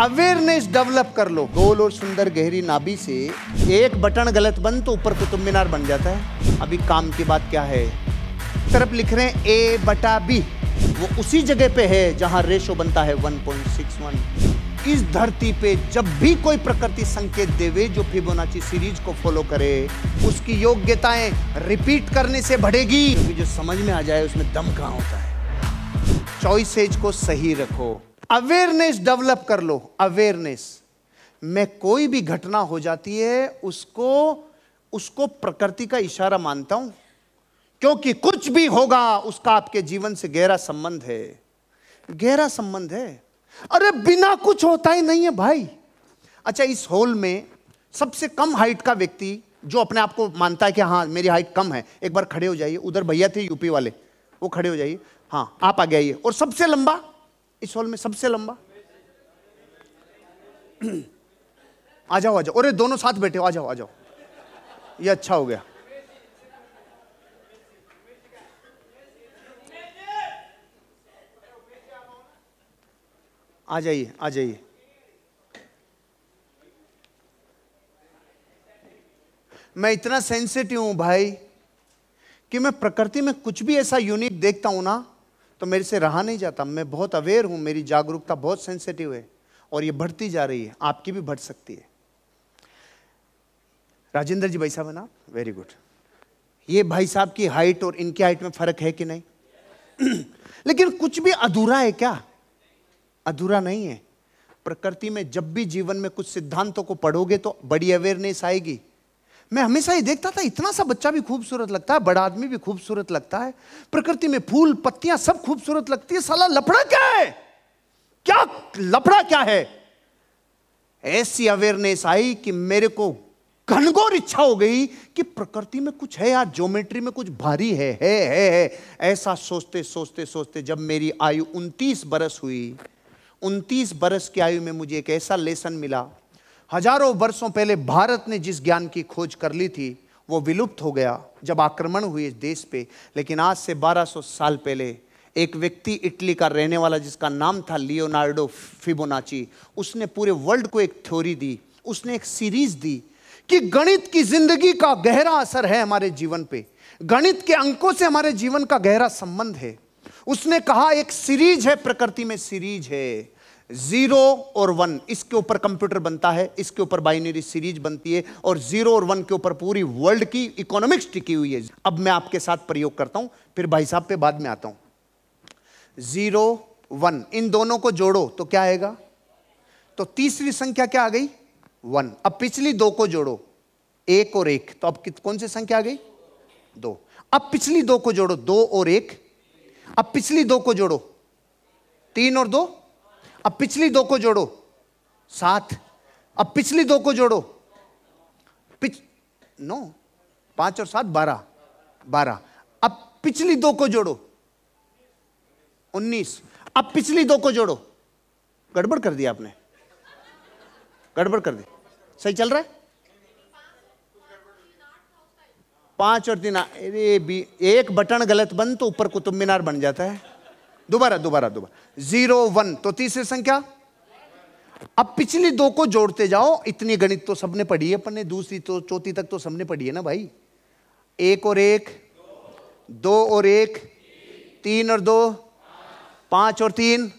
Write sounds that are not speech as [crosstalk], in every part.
awareness develop कर लो गोल और सुंदर गहरी नाभि से एक बटन गलत बन तो ऊपर कुतुब मीनार बन जाता है अभी काम की बात क्या है तरफ लिख रहे हैं ए बटा बी वो उसी जगह पे है जहाँ रेशो बनता है 1.61 इस धरती पे जब भी कोई प्रकृति संकेत देवे जो फिबोनाची सीरीज को फॉलो करे उसकी योग्यताएं रिपीट करने से बढ़ेगी क्योंकि जो समझ में आ जाए उसमें दम कहाँ होता है चॉइसेज को सही रखो अवेयरनेस डेवलप कर लो अवेयरनेस में कोई भी घटना हो जाती है उसको उसको प्रकृति का इशारा मानता हूं क्योंकि कुछ भी होगा उसका आपके जीवन से गहरा संबंध है गहरा संबंध है अरे बिना कुछ होता ही नहीं है भाई अच्छा इस होल में सबसे कम हाइट का व्यक्ति जो अपने आप को मानता है कि हाँ मेरी हाइट कम है एक बार खड़े हो जाइए उधर भैया थे यूपी वाले वो खड़े हो जाइए हाँ आप आ जाइए और सबसे लंबा इस हॉल में सबसे लंबा [clears throat] आ जाओ आ जाओ अरे दोनों साथ बैठे हो आ जाओ आ जाओ ये अच्छा हो गया आ जाइए आ जाइए मैं इतना सेंसिटिव हूं भाई कि मैं प्रकृति में कुछ भी ऐसा यूनिक देखता हूं ना तो मेरे से रहा नहीं जाता मैं बहुत अवेयर हूँ मेरी जागरूकता बहुत सेंसिटिव है और ये बढ़ती जा रही है आपकी भी बढ़ सकती है राजेंद्र जी भाई साहब है ना वेरी गुड ये भाई साहब की हाइट और इनकी हाइट में फर्क है कि नहीं [clears throat] लेकिन कुछ भी अधूरा है क्या अधूरा नहीं है प्रकृति में जब भी जीवन में कुछ सिद्धांतों को पढ़ोगे तो बड़ी अवेयरनेस आएगी मैं हमेशा ये देखता था इतना सा बच्चा भी खूबसूरत लगता है बड़ा आदमी भी खूबसूरत लगता है प्रकृति में फूल पत्तियां सब खूबसूरत लगती है साला लफड़ा क्या है क्या लफड़ा क्या है ऐसी अवेयरनेस आई कि मेरे को घनघोर इच्छा हो गई कि प्रकृति में कुछ है यार ज्योमेट्री में कुछ भारी है है है है ऐसा सोचते सोचते सोचते जब मेरी आयु 29 बरस हुई 29 बरस की आयु में मुझे एक ऐसा लेसन मिला हजारों वर्षों पहले भारत ने जिस ज्ञान की खोज कर ली थी वो विलुप्त हो गया जब आक्रमण हुए इस देश पे लेकिन आज से 1200 साल पहले एक व्यक्ति इटली का रहने वाला जिसका नाम था लियोनार्डो फिबोनाची उसने पूरे वर्ल्ड को एक थ्योरी दी उसने एक सीरीज दी कि गणित की जिंदगी का गहरा असर है हमारे जीवन पे गणित के अंकों से हमारे जीवन का गहरा संबंध है उसने कहा एक सीरीज है प्रकृति में सीरीज है जीरो और वन इसके ऊपर कंप्यूटर बनता है इसके ऊपर बाइनरी सीरीज बनती है और जीरो और वन के ऊपर पूरी वर्ल्ड की इकोनॉमिक्स टिकी हुई है अब मैं आपके साथ प्रयोग करता हूं फिर भाई साहब पे बाद में आता हूं जीरो वन इन दोनों को जोड़ो तो क्या आएगा तो तीसरी संख्या क्या आ गई वन अब पिछली दो को जोड़ो एक और एक तो अब कौन सी संख्या आ गई दो अब पिछली दो को जोड़ो दो और एक अब पिछली दो को जोड़ो तीन और दो अब पिछली दो को जोड़ो सात अब पिछली दो को जोड़ो पिच नो पांच और सात बारह बारह अब पिछली दो को जोड़ो उन्नीस अब पिछली दो को जोड़ो गड़बड़ कर दिया आपने गड़बड़ कर दी सही चल रहा है पांच और तीन अरे भी एक बटन गलत बन तो ऊपर कुतुब मीनार बन जाता है दोबारा दोबारा दोबारा जीरो वन तो तीसरी संख्या अब पिछली दो को जोड़ते जाओ इतनी गणित तो सबने पढ़ी है अपन ने दूसरी तो चौथी तक तो सबने पढ़ी है ना भाई एक और एक दो और एक तीन और दो पांच और तीन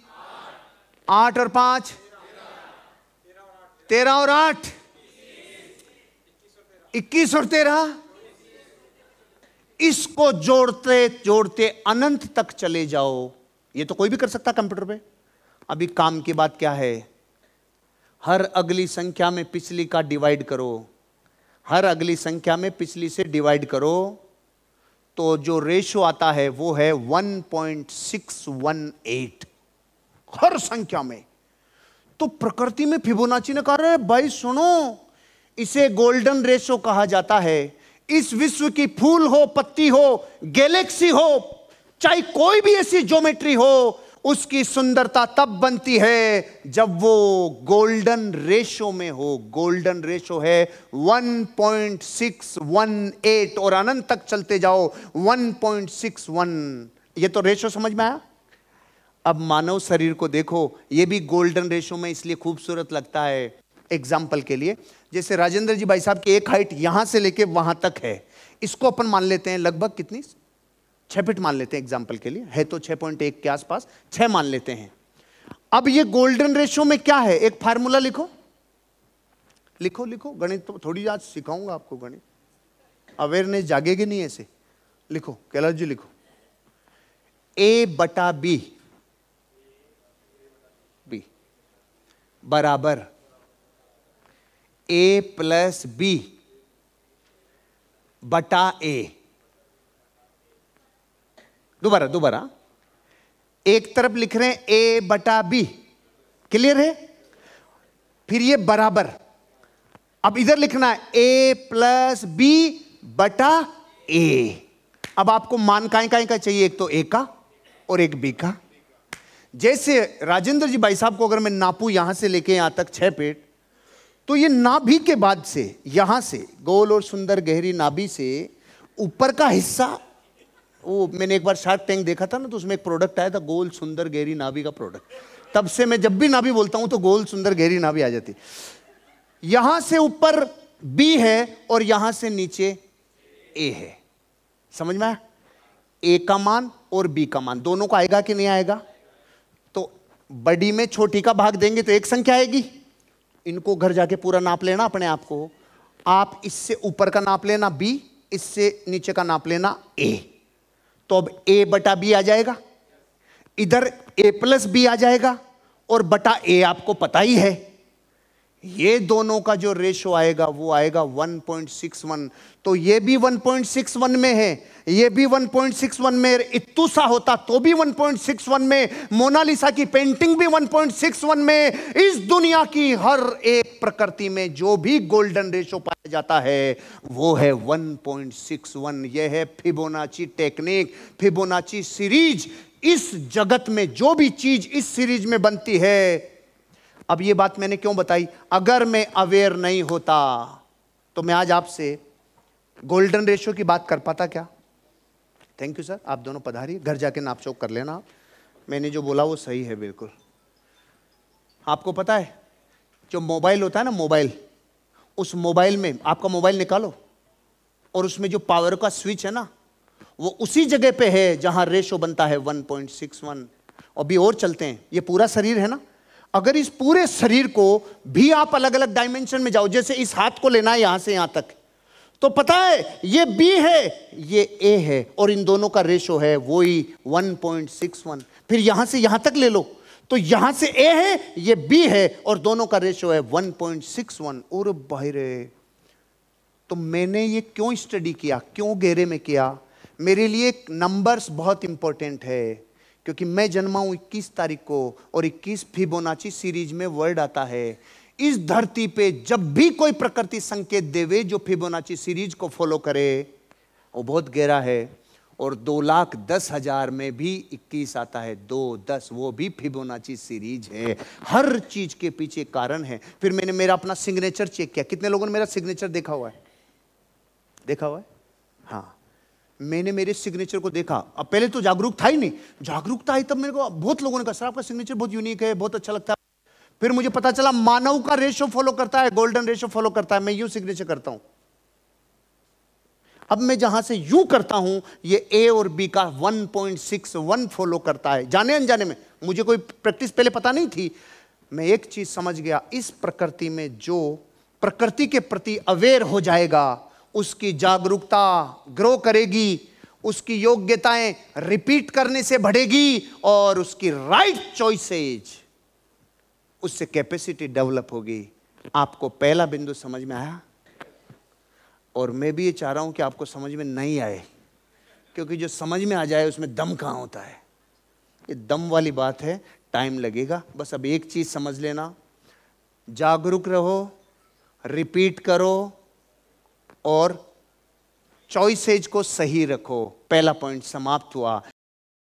आठ और पांच तेरह और आठ इक्कीस और तेरह इसको जोड़ते जोड़ते अनंत तक चले जाओ ये तो कोई भी कर सकता कंप्यूटर पे अभी काम की बात क्या है हर अगली संख्या में पिछली का डिवाइड करो हर अगली संख्या में पिछली से डिवाइड करो तो जो रेशो आता है वो है 1.618 हर संख्या में तो प्रकृति में फिबोनाची ने कहा रहे भाई सुनो इसे गोल्डन रेशो कहा जाता है इस विश्व की फूल हो पत्ती हो गैलेक्सी हो चाहे कोई भी ऐसी ज्योमेट्री हो उसकी सुंदरता तब बनती है जब वो गोल्डन रेशो में हो गोल्डन रेशो है 1.618 और अनंत तक चलते जाओ 1.61 ये तो रेशो समझ में आया अब मानव शरीर को देखो ये भी गोल्डन रेशो में इसलिए खूबसूरत लगता है एग्जाम्पल के लिए जैसे राजेंद्र जी भाई साहब की एक हाइट यहां से लेके वहां तक है इसको अपन मान लेते हैं लगभग कितनी छपिट फिट मान लेते हैं एग्जाम्पल के लिए है तो पॉइंट एक के आसपास छह मान लेते हैं अब ये गोल्डन रेशियो में क्या है एक फार्मूला लिखो लिखो लिखो गणित तो थोड़ी आज सिखाऊंगा आपको गणित अवेयरनेस जागेगी नहीं ऐसे लिखो कैलाश जी लिखो ए बटा बी बी बराबर ए प्लस बी बटा ए दोबारा दोबारा एक तरफ लिख रहे हैं ए बटा बी क्लियर है फिर ये बराबर अब इधर लिखना है ए प्लस बी बटा ए अब आपको मान काय काय का चाहिए एक तो ए का और एक बी का जैसे राजेंद्र जी भाई साहब को अगर मैं नापू यहां से लेके यहां तक छह पेट तो ये नाभि के बाद से यहां से गोल और सुंदर गहरी नाभि से ऊपर का हिस्सा वो मैंने एक बार शार्क टैंक देखा था ना तो उसमें एक प्रोडक्ट आया था गोल सुंदर गहरी नाभी का प्रोडक्ट तब से मैं जब भी नाभी बोलता हूं तो गोल सुंदर गहरी नाभी आ जाती यहां से ऊपर बी है और यहां से नीचे ए है समझ में ए का मान और बी का मान दोनों को आएगा कि नहीं आएगा तो बड़ी में छोटी का भाग देंगे तो एक संख्या आएगी इनको घर जाके पूरा नाप लेना अपने आप को आप इससे ऊपर का नाप लेना बी इससे नीचे का नाप लेना ए तो अब ए बटा बी आ जाएगा इधर ए प्लस बी आ जाएगा और बटा ए आपको पता ही है ये दोनों का जो रेशो आएगा वो आएगा 1.61 तो ये भी 1.61 में है ये भी 1.61 में इतुसा होता तो भी 1.61 में मोनालिसा की पेंटिंग भी 1.61 में इस दुनिया की हर एक प्रकृति में जो भी गोल्डन रेशो पाया जाता है वो है 1.61 ये है फिबोनाची टेक्निक फिबोनाची सीरीज इस जगत में जो भी चीज इस सीरीज में बनती है अब ये बात मैंने क्यों बताई अगर मैं अवेयर नहीं होता तो मैं आज आपसे गोल्डन रेशियो की बात कर पाता क्या थैंक यू सर आप दोनों पधारिए घर जाके नाप चौक कर लेना मैंने जो बोला वो सही है बिल्कुल आपको पता है जो मोबाइल होता है ना मोबाइल उस मोबाइल में आपका मोबाइल निकालो और उसमें जो पावर का स्विच है ना वो उसी जगह पे है जहां रेशो बनता है 1.61 और भी और चलते हैं ये पूरा शरीर है ना अगर इस पूरे शरीर को भी आप अलग अलग डायमेंशन में जाओ जैसे इस हाथ को लेना है यहां से यहां तक तो पता है ये बी है ये ए है और इन दोनों का रेशो है वो ही वन पॉइंट सिक्स वन फिर यहां से यहां तक ले लो तो यहां से ए है ये बी है और दोनों का रेशो है वन पॉइंट वन और भाई तो मैंने ये क्यों स्टडी किया क्यों घेरे में किया मेरे लिए नंबर्स बहुत इंपॉर्टेंट है क्योंकि मैं जन्मा हूं इक्कीस तारीख को और इक्कीस फिबोनाची सीरीज में वर्ड आता है इस धरती पे जब भी कोई प्रकृति संकेत देवे जो फिबोनाची सीरीज को फॉलो करे वो बहुत गहरा है और दो लाख दस हजार में भी इक्कीस आता है दो दस वो भी फिबोनाची सीरीज है हर चीज के पीछे कारण है फिर मैंने मेरा अपना सिग्नेचर चेक किया कितने लोगों ने मेरा सिग्नेचर देखा हुआ है देखा हुआ है हाँ मैंने मेरे सिग्नेचर को देखा अब पहले तो जागरूक था ही नहीं जागरूकता आई तब मेरे को बहुत लोगों ने कहा सर आपका सिग्नेचर बहुत यूनिक है बहुत अच्छा लगता है फिर मुझे पता चला मानव का रेशो फॉलो करता है गोल्डन रेशो फॉलो करता है मैं यू सिग्नेचर करता हूं अब मैं जहां से यू करता हूं ये ए और बी का 1.61 फॉलो करता है जाने अनजाने में मुझे कोई प्रैक्टिस पहले पता नहीं थी मैं एक चीज समझ गया इस प्रकृति में जो प्रकृति के प्रति अवेयर हो जाएगा उसकी जागरूकता ग्रो करेगी उसकी योग्यताएं रिपीट करने से बढ़ेगी और उसकी राइट चॉइसेज उससे कैपेसिटी डेवलप होगी आपको पहला बिंदु समझ में आया और मैं भी ये चाह रहा हूं कि आपको समझ में नहीं आए क्योंकि जो समझ में आ जाए उसमें दम कहां होता है ये दम वाली बात है टाइम लगेगा बस अब एक चीज़ समझ लेना जागरूक रहो रिपीट करो और चॉइसेज को सही रखो पहला पॉइंट समाप्त हुआ